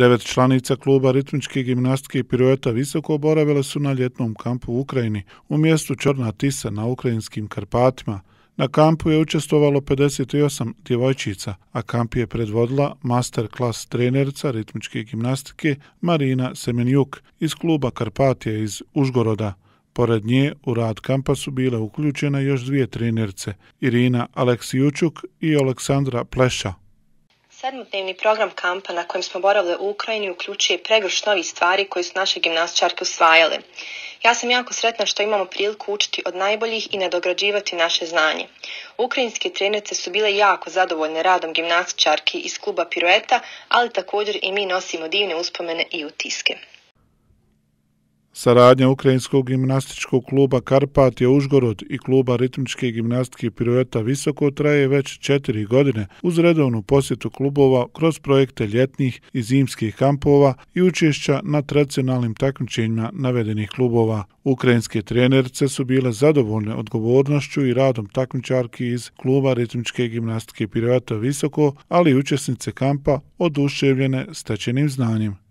Devet članica kluba ritmičke gimnastike i pirueta visoko oboravile su na ljetnom kampu u Ukrajini, u mjestu Črna Tisa na ukrajinskim Karpatima. Na kampu je učestvovalo 58 djevojčica, a kamp je predvodila master klas trenerca ritmičke gimnastike Marina Semenjuk iz kluba Karpatija iz Užgoroda. Pored nje, u rad kampa su bile uključene još dvije trenerce, Irina Aleksijučuk i Aleksandra Pleša. Sedmodnevni program kampa na kojem smo boravili u Ukrajini uključuje pregršt novih stvari koje su naše gimnastičarke usvajale. Ja sam jako sretna što imamo priliku učiti od najboljih i nadograđivati naše znanje. Ukrajinske trenerce su bile jako zadovoljne radom gimnastičarki iz kluba Pirueta, ali također i mi nosimo divne uspomene i utiske. Saradnja Ukrajinskog gimnastičkog kluba Karpat Karpatija Užgorod i kluba ritmičke gimnastike pirueta Visoko traje već četiri godine uz redovnu posjetu klubova kroz projekte ljetnih i zimskih kampova i učešća na tradicionalnim takmičenjima navedenih klubova. Ukrajinske trenerce su bile zadovoljne odgovornošću i radom takmičarki iz kluba ritmičke gimnastike pirueta Visoko, ali i učesnice kampa oduševljene stečenim znanjem.